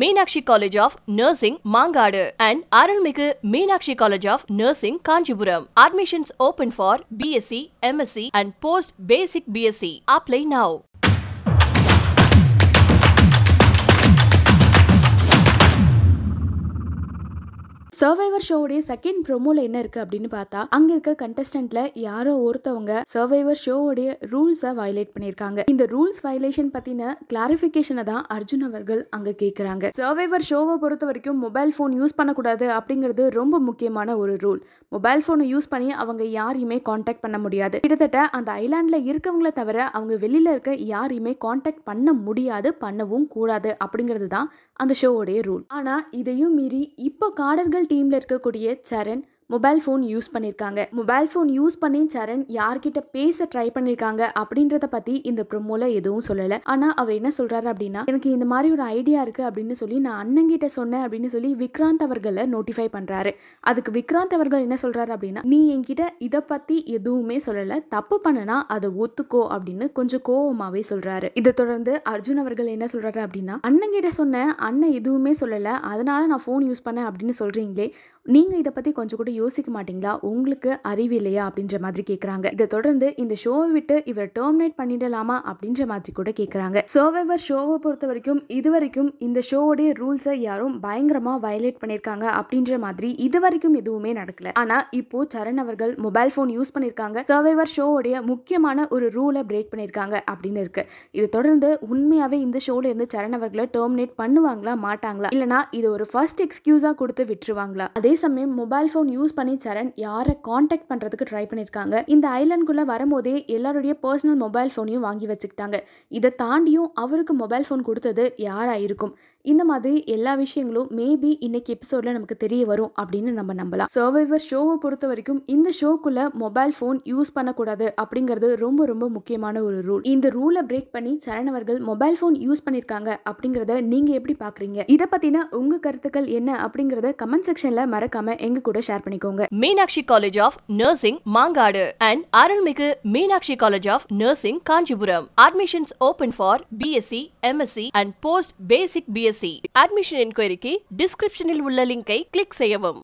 Mainakshi College of Nursing, Mangadu, and Arulmigu Mainakshi College of Nursing, Kanchipuram. Admissions open for BSc, MSc, and post basic BSc. Apply now. Survivor ஷோவுடைய second ப்ரோமோல என்ன இருக்கு அப்படின்னு பார்த்தா அங்க இருக்க கண்டஸ்டன்ட்ல யாரோ ஒருத்தவங்க சர்வைவர் ஷோவுடைய ரூல்ஸ வயலேட் பண்ணிருக்காங்க இந்த ரூல்ஸ் வயலேஷன் பத்தின கிளாரிபிகேஷனை தான் அர்ஜுன் அவர்கள் அங்க கேக்குறாங்க சர்வைவர் ஷோவை பொறுத்த வரைக்கும் மொபைல் ஃபோன் யூஸ் பண்ணக்கூடாது அப்படிங்கிறது ரொம்ப முக்கியமான ஒரு ரூல் மொபைல் ஃபோனை யூஸ் பண்ணி அவங்க யாரையுமே காண்டாக்ட் பண்ண முடியாது கிட்டத்தட்ட அந்த ஐலாண்ட்ல இருக்கவங்கள தவிர அவங்க வெளியில இருக்க யாரையுமே காண்டாக்ட் பண்ண முடியாது பண்ணவும் கூடாது அப்படிங்கிறது தான் அந்த ஷோவுடைய ரூல் ஆனா இதையும் மீறி இப்போ காடர்கள் டீமில் இருக்கக்கூடிய சரண் மொபைல் ஃபோன் யூஸ் பண்ணியிருக்காங்க மொபைல் ஃபோன் யூஸ் பண்ணி சரண் யார்கிட்ட பேச ட்ரை பண்ணியிருக்காங்க அப்படின்றத பற்றி இந்த ப்ரொமோவில் எதுவும் சொல்லலை ஆனால் அவர் என்ன சொல்கிறாரு அப்படின்னா எனக்கு இந்த மாதிரி ஒரு ஐடியா இருக்குது அப்படின்னு சொல்லி நான் அண்ணங்கிட்ட சொன்னேன் அப்படின்னு சொல்லி விக்ராந்த் அவர்களை நோட்டிஃபை பண்ணுறாரு அதுக்கு விக்ராந்த் அவர்கள் என்ன சொல்கிறாரு அப்படின்னா நீ என்கிட்ட இதை பற்றி எதுவுமே சொல்லலை தப்பு பண்ணனா அதை ஒத்துக்கோ அப்படின்னு கொஞ்சம் கோபமாகவே சொல்கிறாரு இதை தொடர்ந்து அர்ஜுன் அவர்கள் என்ன சொல்கிறாரு அப்படின்னா அண்ணங்கிட்ட சொன்னேன் அண்ணன் எதுவுமே சொல்லலை அதனால நான் ஃபோன் யூஸ் பண்ணேன் அப்படின்னு சொல்கிறீங்களே நீங்கள் இதை பற்றி கொஞ்சம் கூட யோசிக்க மாட்டிங்களா உங்களுக்கு அறிவு இல்லையா அப்படின்ற மாதிரி கேட்குறாங்க இதை தொடர்ந்து இந்த ஷோவை விட்டு இவர் டெர்மினேட் பண்ணிடலாமா அப்படின்ற மாதிரி கூட கேட்குறாங்க சோவைவர் ஷோவை பொறுத்த வரைக்கும் இது வரைக்கும் இந்த ஷோவோடைய ரூல்ஸை யாரும் பயங்கரமாக வயலேட் பண்ணியிருக்காங்க அப்படின்ற மாதிரி இது வரைக்கும் எதுவுமே நடக்கல ஆனால் இப்போ சரண் அவர்கள் மொபைல் ஃபோன் யூஸ் பண்ணியிருக்காங்க சர்வைவர் ஷோவோடைய முக்கியமான ஒரு ரூலை பிரேக் பண்ணியிருக்காங்க அப்படின்னு இருக்கு இது தொடர்ந்து உண்மையாகவே இந்த ஷோல இருந்து சரண் அவர்களை டெர்மினேட் பண்ணுவாங்களா மாட்டாங்களா இல்லனா இது ஒரு ஃபர்ஸ்ட் எக்ஸ்கியூஸா கொடுத்து விட்டுருவாங்களா அதே அதே சமயம் மொபைல் ஃபோன் யூஸ் பண்ணி சரண் யாரை காண்டாக்ட் பண்ணுறதுக்கு ட்ரை பண்ணியிருக்காங்க இந்த ஐலாண்ட்குள்ளே வரும்போதே எல்லாருடைய பர்சனல் மொபைல் ஃபோனையும் வாங்கி வச்சுக்கிட்டாங்க இதை தாண்டியும் அவருக்கு மொபைல் ஃபோன் கொடுத்தது யாராக இருக்கும் இந்த மாதிரி எல்லா விஷயங்களும் மேபி இன்னைக்கு எபிசோட்ல நமக்கு தெரிய வரும் அப்படின்னு நம்ம நம்பலாம் சர்வைவர் ஷோவை பொறுத்த வரைக்கும் இந்த ஷோக்குள்ளே மொபைல் ஃபோன் யூஸ் பண்ணக்கூடாது அப்படிங்கிறது ரொம்ப ரொம்ப முக்கியமான ஒரு ரூல் இந்த ரூலை பிரேக் பண்ணி சரண் அவர்கள் மொபைல் ஃபோன் யூஸ் பண்ணிருக்காங்க அப்படிங்கிறத நீங்க எப்படி பார்க்குறீங்க இதை பற்றின உங்கள் கருத்துக்கள் என்ன அப்படிங்கிறத கமெண்ட் செக்ஷனில் மறக்காம எங்க கூட ஷேர் பண்ணிக்கோங்க Meenakshi college of nursing Mangadu and Arulmigu Meenakshi college of nursing Kanchipuram admissions open for BSc MSc and post basic BS BSc admission என்கொயரிக்கு டிஸ்கிரிப்ஷனில் உள்ள லிங்கை கிளிக் செய்யவும்